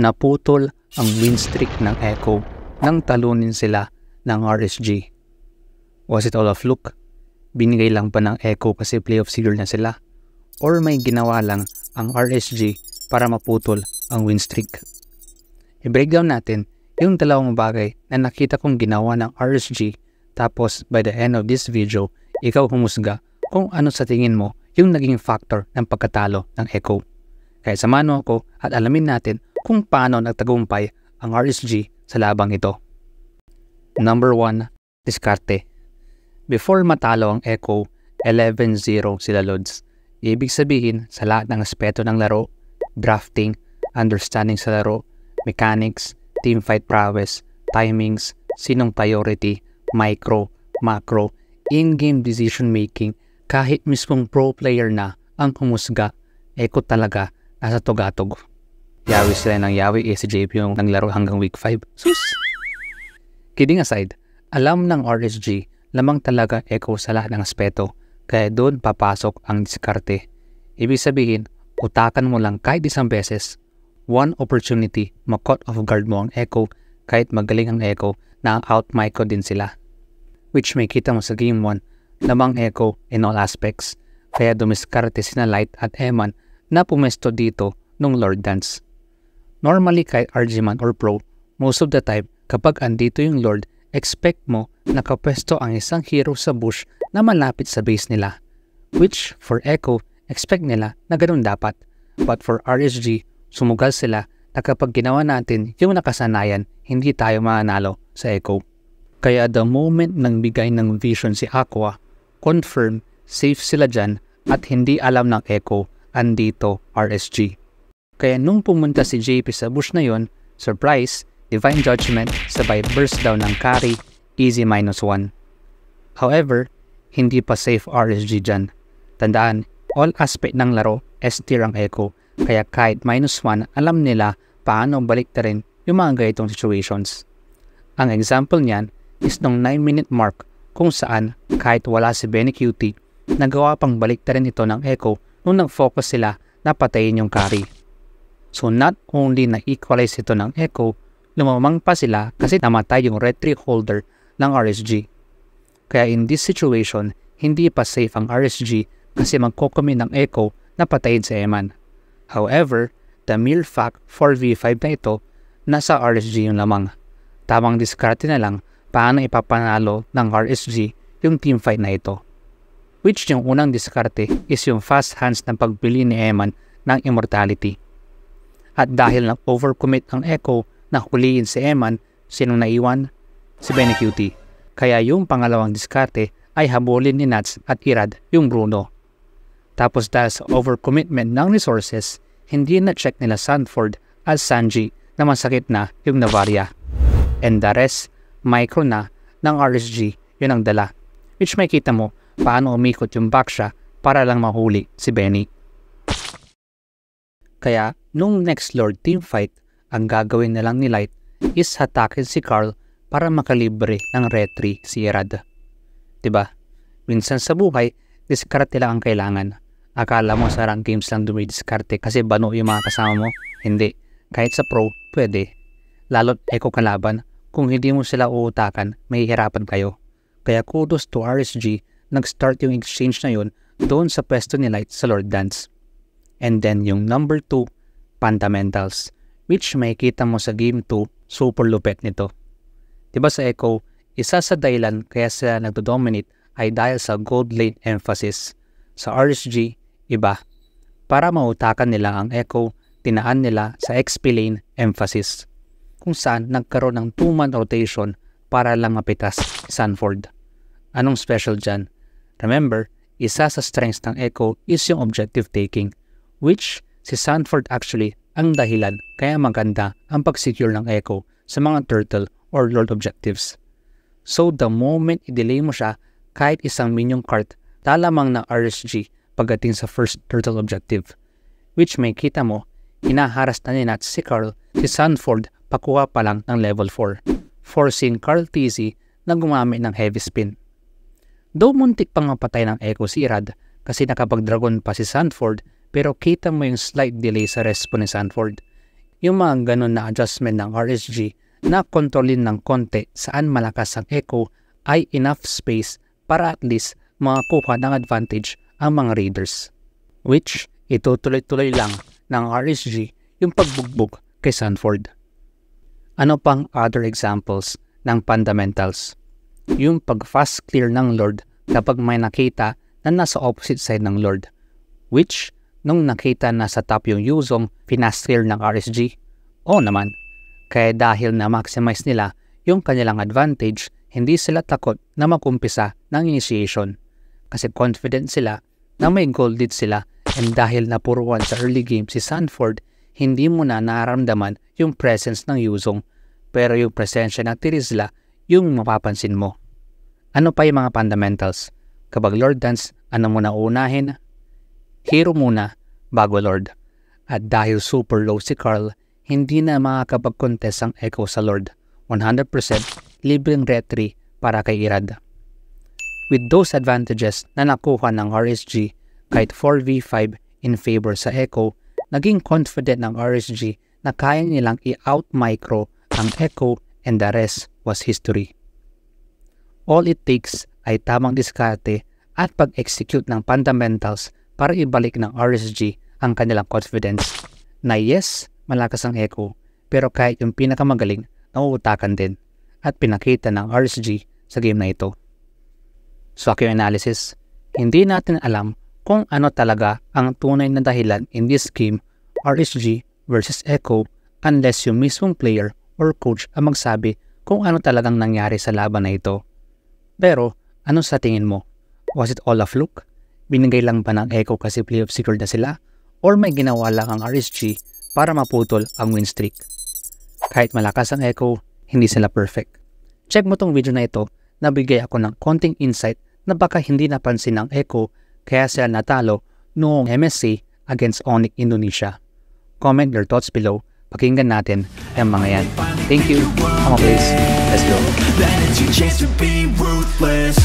naputol ang win streak ng Echo nang talunin sila ng RSG. Was it all a fluke? Binigay lang ba ng Echo kasi playoff sealer na sila? Or may ginawa lang ang RSG para maputol ang win streak? I-breakdown natin yung dalawang bagay na nakita kong ginawa ng RSG tapos by the end of this video, ikaw humusga kung ano sa tingin mo yung naging factor ng pagkatalo ng Echo. Kaya samahan mo ako at alamin natin kung paano nagtagumpay ang RSG sa labang ito. Number 1, diskarte. Before matalo ang Echo, 11-0 sila Lods. Ibig sabihin sa lahat ng aspeto ng laro, drafting, understanding sa laro, mechanics, teamfight prowess, timings, sinong priority, micro, macro, in-game decision making, kahit mismong pro player na ang kumusga, Echo talaga nasa tugatog. Yawi sila ng yawi eh si JP yung naglaro hanggang week 5. Sus! Kidding aside, alam ng RSG, lamang talaga echo sa lahat ng aspeto. Kaya doon papasok ang diskarte. Ibig sabihin, utakan mo lang kahit isang beses. One opportunity, makot off guard mo ang echo kahit magaling ang echo na out ko din sila. Which may kita mo sa game 1, lamang echo in all aspects. Kaya dumiskarte sina Light at Eman na pumesto dito nung Lord Dance. Normally kahit RGman or Pro, most of the time kapag andito yung Lord, expect mo nakapwesto ang isang hero sa bush na malapit sa base nila. Which for Echo, expect nila na ganun dapat. But for RSG, sumugal sila na kapag ginawa natin yung nakasanayan, hindi tayo mananalo sa Echo. Kaya the moment nang bigay ng vision si Aqua, confirm safe sila dyan at hindi alam ng Echo andito RSG. Kaya nung pumunta si JP sa bush na yon, surprise, divine judgment, sabay burst down ng carry, easy minus 1. However, hindi pa safe RSG dyan. Tandaan, all aspect ng laro, S-tier ang echo, kaya kahit minus 1, alam nila paano balik na rin yung mga gayitong situations. Ang example niyan is nung 9-minute mark kung saan kahit wala si Benny QT, nagawa pang balik na rin ito ng echo nung nag-focus sila na patayin yung carry. So not only na-equalize ito ng echo, lumamang pa sila kasi namatay yung red holder ng RSG. Kaya in this situation, hindi pa safe ang RSG kasi magkukumit ng echo na patayin si Eman. However, the mere fact for V5 na ito, nasa RSG yung lamang. Tamang diskarte na lang paano ipapanalo ng RSG yung teamfight na ito. Which yung unang diskarte is yung fast hands ng pagbili ni Eman ng immortality. At dahil nag-overcommit ang Echo na huliin si Eman, sinong naiwan? Si Benecuti. Kaya yung pangalawang diskarte ay habulin ni Nats at Irad yung Bruno. Tapos dahil sa overcommitment ng resources, hindi na-check nila Sanford at Sanji na masakit na yung Navaria. And the rest, micro na ng RSG yun ang dala. Which may kita mo paano umikot yung Baksha para lang mahuli si Benny. Kaya Nung next Lord team fight, ang gagawin na lang ni Light is hatakin si Carl para makalibre ng retry si Erad. Diba? Minsan sa buhay, diskarte lang ang kailangan. Akala mo sa rank games lang dumidiskarte kasi bano yung mga kasama mo? Hindi. Kahit sa pro, pwede. Lalo't eko kalaban, kung hindi mo sila uutakan, may hirapan kayo. Kaya kudos to RSG, nag-start yung exchange na yun doon sa pwesto ni Light sa Lord Dance. And then yung number 2 fundamentals which makita mo sa game 2 super lupet nito. Diba sa Echo, isa sa dahilan kaya sila nagdodominate ay dahil sa gold lane emphasis. Sa RSG, iba. Para mautakan nila ang Echo, tinaan nila sa XP lane emphasis kung saan nagkaroon ng 2-man rotation para lang mapitas Sanford. Anong special dyan? Remember, isa sa strengths ng Echo is yung objective taking, which si Sanford actually ang dahilan kaya maganda ang pag-secure ng Echo sa mga turtle or lord objectives. So the moment i-delay mo siya kahit isang minion cart, talamang na RSG pagdating sa first turtle objective. Which may kita mo, hinaharas na ni Nat si Carl si Sanford pakuha pa lang ng level 4, forcing Carl TZ na gumamit ng heavy spin. Though muntik pang mapatay ng Echo si Irad kasi nakapag-dragon pa si Sanford pero kita mo yung slight delay sa response ni Sanford. Yung mga ganun na adjustment ng RSG na kontrolin ng konti saan malakas ang echo ay enough space para at least makakuha ng advantage ang mga readers. Which, itutuloy-tuloy lang ng RSG yung pagbugbog kay Sanford. Ano pang other examples ng fundamentals? Yung pag-fast clear ng Lord kapag may nakita na nasa opposite side ng Lord, which nung nakita na sa top yung Yuzong, pinastrail ng RSG? Oo naman. Kaya dahil na-maximize nila yung kanilang advantage, hindi sila takot na makumpisa ng initiation. Kasi confident sila na may gold lead sila and dahil na napuruan sa early game si Sanford, hindi mo na naramdaman yung presence ng Yuzong. Pero yung presensya ng Tirizla, yung mapapansin mo. Ano pa yung mga fundamentals? Kapag Lord Dance, ano mo na unahin? Hero muna bago Lord. At dahil super low si Carl, hindi na makakapag-contest ang Echo sa Lord. 100% libreng retry para kay Irad. With those advantages na nakuha ng RSG kahit 4v5 in favor sa Echo, naging confident ng RSG na kaya nilang i-out-micro ang Echo and the rest was history. All it takes ay tamang diskarte at pag-execute ng fundamentals para ibalik ng RSG ang kanilang confidence na yes, malakas ang echo pero kahit yung pinakamagaling nauutakan din at pinakita ng RSG sa game na ito. So aking analysis, hindi natin alam kung ano talaga ang tunay na dahilan in this game RSG versus Echo unless yung mismong player or coach ang magsabi kung ano talagang nangyari sa laban na ito. Pero ano sa tingin mo? Was it all a fluke? binigay lang ba ng Echo kasi playoff secured na sila or may ginawa lang ang RSG para maputol ang win streak. Kahit malakas ang Echo, hindi sila perfect. Check mo tong video na ito, nabigay ako ng konting insight na baka hindi napansin ng Echo kaya sila natalo noong MSC against Onyx Indonesia. Comment your thoughts below pakinggan natin ang mga yan. Thank you. Come on, please. Let's go. chance to be ruthless.